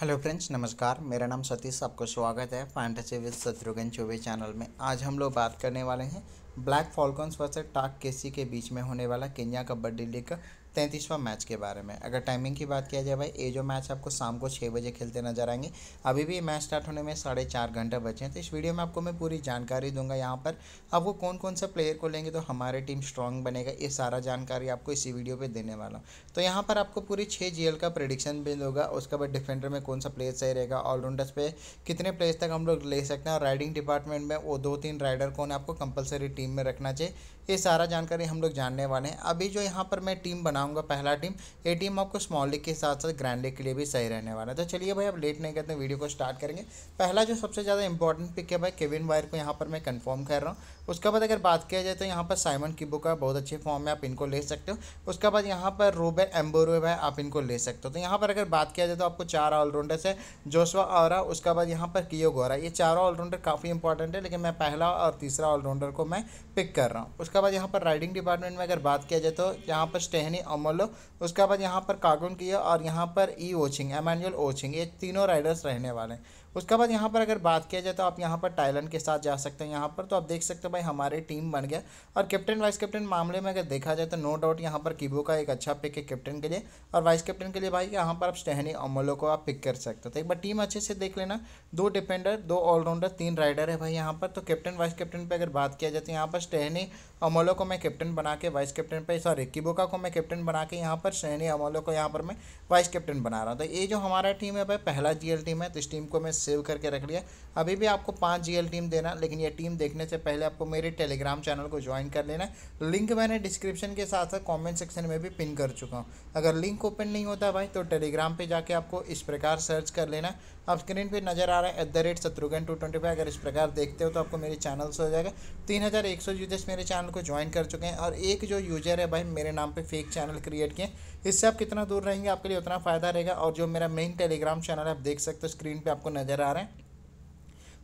hello friends नमस्कार मेरा नाम सतीश आपको स्वागत है fantasy with Shatrughan Chaubey channel में आज हम लोग बात करने वाले हैं ब्लैक फॉल्कन्स वर्सेज टाक केसी के बीच में होने वाला केन्या कबड्डी लीग का तैंतीसवां मैच के बारे में अगर टाइमिंग की बात किया जाए भाई ये जो मैच आपको शाम को छः बजे खेलते नजर आएंगे अभी भी मैच स्टार्ट होने में साढ़े चार घंटे बचे हैं तो इस वीडियो में आपको मैं पूरी जानकारी दूंगा यहाँ पर आपको कौन कौन सा प्लेयर को लेंगे तो हमारे टीम स्ट्रॉन्ग बनेगा ये सारा जानकारी आपको इसी वीडियो पर देने वाला हूँ तो यहाँ पर आपको पूरी छः जी का प्रडिक्शन भी होगा उसके बाद डिफेंडर में कौन सा प्लेयर सही रहेगा ऑलराउंडर्स पे कितने प्लेयर्स तक हम लोग ले सकते हैं और राइडिंग डिपार्टमेंट में वो दो तीन राइडर कौन आपको कंपलसरी टीम में रखना चाहिए ये सारा जानकारी हम लोग जानने वाले हैं अभी जो यहाँ पर मैं टीम बना बनाऊंगा पहला टीम ये टीम आपको स्मॉल लीग के साथ साथ ग्रैंड लीग के लिए भी सही रहने वाला है तो चलिए भाई अब लेट नहीं करते वीडियो को स्टार्ट करेंगे पहला जो सबसे ज़्यादा इंपॉर्टेंट पिक है भाई केविन वायर को यहाँ पर मैं कन्फर्म कर रहा हूँ उसके बाद अगर बात किया जाए तो यहाँ पर साइमन किबो का बहुत अच्छे फॉर्म में आप इनको ले सकते हो उसके बाद यहाँ पर रोबेन एम्बोरो है आप इनको ले सकते हो तो यहाँ पर अगर बात किया जाए तो आपको चार ऑलराउंडर्स है जोशवा और उसके बाद यहाँ पर कियो गोरा ये चारों ऑलराउंडर काफ़ी इंपॉर्टेंट है लेकिन मैं पहला और तीसरा ऑलराउंडर को मैं पिक कर रहा हूँ उसके बाद यहाँ पर राइडिंग डिपार्टमेंट में अगर बात किया जाए तो यहाँ पर स्टेहनी अमोलो उसके बाद यहाँ पर कागुन किया और यहाँ पर ई ओचिंग एमानुअल ओचिंग ये तीनों राइडर्स रहने वाले हैं उसके बाद यहाँ पर अगर बात किया जाए तो आप यहाँ पर टाइलैंड के साथ जा सकते हैं यहाँ पर तो आप देख सकते हो भाई हमारी टीम बन गया और कैप्टन वाइस कैप्टन मामले में अगर देखा जाए तो नो डाउट यहाँ पर कीबो का एक अच्छा पिक है कैप्टन के लिए और वाइस कैप्टन के लिए भाई यहाँ पर आप स्टहनी अमोलो को आप पिक कर सकते हो तो एक बार टीम अच्छे से देख लेना दो डिफेंडर दो ऑलराउंडर तीन राइडर है भाई यहाँ पर तो कैप्टन वाइस कैप्टन पर अगर बात किया जाए तो यहाँ पर स्टहनी अमोलो को मैं कैप्टन बना के वाइस कैप्टन पर सॉरी किबोका को मैं कैप्टन बना के यहाँ पर स्टहनी अमोलो को यहाँ पर मैं वाइस कैप्टन बना रहा हूँ तो ये जो हमारा टीम है भाई पहला जी टीम है तो इस टीम को मैं सेव करके रख लिया अभी भी आपको पाँच जी एल टीम देना लेकिन ये टीम देखने से पहले आपको मेरे टेलीग्राम चैनल को ज्वाइन कर लेना लिंक मैंने डिस्क्रिप्शन के साथ साथ कॉमेंट सेक्शन में भी पिन कर चुका हूँ अगर लिंक ओपन नहीं होता भाई तो टेलीग्राम पर जाके आपको इस प्रकार सर्च कर लेना आप स्क्रीन पे नजर आ रहा है at the rate Shatrughan two twenty five अगर इस प्रकार देखते हो तो आपको मेरे चैनल से हो जाएगा तीन हज़ार एक सौ यूजर्स मेरे चैनल को ज्वाइन कर चुके हैं और एक जो यूजर है भाई मेरे नाम पर फेक चैनल क्रिएट किए इससे आप कितना दूर रहेंगे आपके लिए उतना फ़ायदा रहेगा और जो मेरा मेन टेलीग्राम चैनल है आप देख सकते हो स्क्रीन पर आपको नजर आ रहा है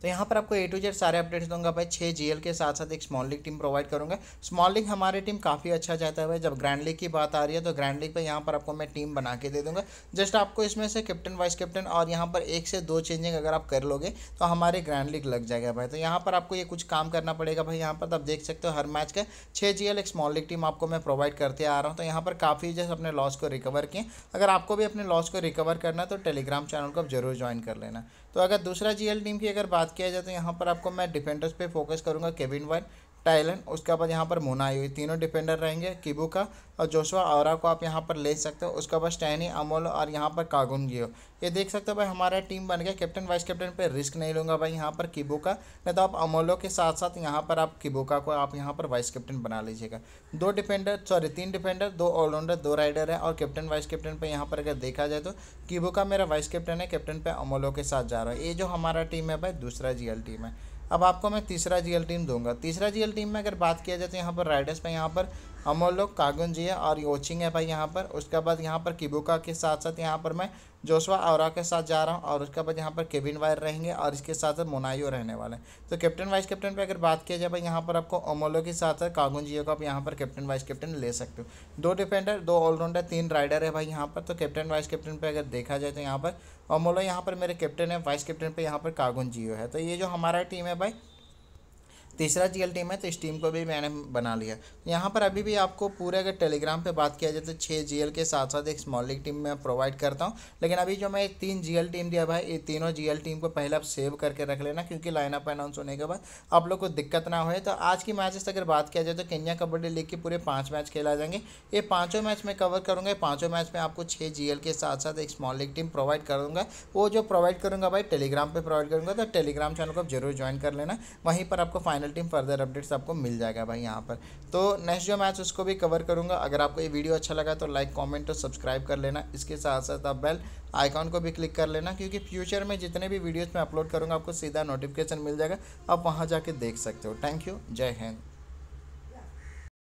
तो यहाँ पर आपको ए टू जेड सारे अपडेट्स दूंगा भाई छः जी के साथ साथ एक स्मॉल लीग टीम प्रोवाइड करूँगा स्मॉल लीग हमारी टीम काफ़ी अच्छा जाता है भाई जब ग्रैंड लीग की बात आ रही है तो ग्रैंड लीग पर यहाँ पर आपको मैं टीम बना के दे दूँगा जस्ट आपको इसमें से कैप्टन वाइस कैप्टन और यहाँ पर एक से दो चेंजिंग अगर आप कर लोगे तो हमारे ग्रैंड लीग लग जाएगा भाई तो यहाँ पर आपको ये कुछ काम करना पड़ेगा भाई यहाँ पर तो आप देख सकते हो हर मैच का छः जी एक स्मॉल लीग टीम आपको मैं प्रोवाइड करते आ रहा हूँ तो यहाँ पर काफ़ी जैसे अपने लॉस को रिकवर किए अगर आपको भी अपने लॉस को रिकवर करना है तो टेलीग्राम चैनल को आप जरूर ज्वाइन कर लेना तो अगर दूसरा जी टीम की अगर बात बात किया जाए तो यहाँ पर आपको मैं डिफेंडर्स पे फोकस करूँगा केविन वाइन टाइलन उसके बाद यहाँ पर मोनायू तीनों डिफेंडर रहेंगे किबू का और जोशवा आवरा को आप यहाँ पर ले सकते हो उसके बाद स्टैनी अमोल और यहाँ पर कागुन गियो ये देख सकते हो भाई हमारा टीम बन गया कैप्टन वाइस कैप्टन पे रिस्क नहीं लूँगा भाई यहाँ पर किबू का नहीं तो आप अमोलो के साथ साथ यहाँ पर आप का को आप यहाँ पर वाइस कैप्टन बना लीजिएगा दो डिफेंडर सॉरी तीन डिफेंडर दो ऑलराउंडर दो राइडर है और कैप्टन वाइस कैप्टन पर यहाँ पर अगर देखा जाए तो किबू मेरा वाइस कैप्टन है कैप्टन पर अमोलो के साथ जा रहा है ये जो हमारा टीम है भाई दूसरा जी टीम है अब आपको मैं तीसरा जीएल टीम दूंगा तीसरा जीएल टीम में अगर बात किया जाए तो यहाँ पर राइडर्स पे यहाँ पर अमोलो कागुन जी है और योचिंग है भाई यहाँ पर उसके बाद यहाँ पर किबुका के साथ साथ यहाँ पर मैं जोशवा और के साथ जा रहा हूँ और उसके बाद यहाँ पर केविन वायर रहेंगे और इसके साथ साथ मोनाइयो रहने वाले हैं तो कैप्टन वाइस कैप्टन पे अगर बात किया जाए भाई यहाँ पर आपको ओमोलो के साथ साथ कागुन जियो को आप यहाँ पर कैप्टन वाइस कैप्टन ले सकते हो दो डिफेंडर दो ऑलराउंडर तीन राइडर है भाई यहाँ पर तो कैप्टन वाइस कैप्टन पर अगर देखा जाए तो यहाँ पर ओमोलो यहाँ पर मेरे कैप्टन है वाइस कैप्टन पर यहाँ पर कागुन जियो है तो ये जो हमारा टीम है भाई तीसरा जी टीम है तो इस टीम को भी मैंने बना लिया यहाँ पर अभी भी आपको पूरे अगर टेलीग्राम पे बात किया जाए तो छः जी के साथ साथ एक स्मॉल लीग टीम मैं प्रोवाइड करता हूँ लेकिन अभी जो मैं तीन जी टीम दिया भाई ये तीनों जी टीम को पहले आप सेव करके रख लेना क्योंकि लाइनअप अनाउंस होने के बाद आप लोग को दिक्कत ना हो तो आज की मैचेस अगर बात किया जाए तो केन्या कबड्डी लीग के पूरे पाँच मैच खेला जाएंगे ये पाँचों मैच मैं कवर करूँगा पाँचों मैच में आपको छः जी के साथ साथ एक स्मॉल लीग टीम प्रोवाइड करूँगा वो जो प्रोवाइड करूँगा भाई टेलीग्राम पर प्रोवाइड करूँगा तो टेलीग्राम चैनल को जरूर ज्वाइन कर लेना वहीं पर आपको फाइनल टीम फर्दर अपडेट्स आपको मिल जाएगा भाई यहाँ पर तो नेक्स्ट जो मैच उसको भी कवर करूँगा अगर आपको ये वीडियो अच्छा लगा तो लाइक कॉमेंट और सब्सक्राइब कर लेना इसके साथ साथ आप बेल आइकॉन को भी क्लिक कर लेना क्योंकि फ्यूचर में जितने भी वीडियोज़ मैं अपलोड करूँगा आपको सीधा नोटिफिकेशन मिल जाएगा आप वहाँ जाके देख सकते हो थैंक यू जय हिंद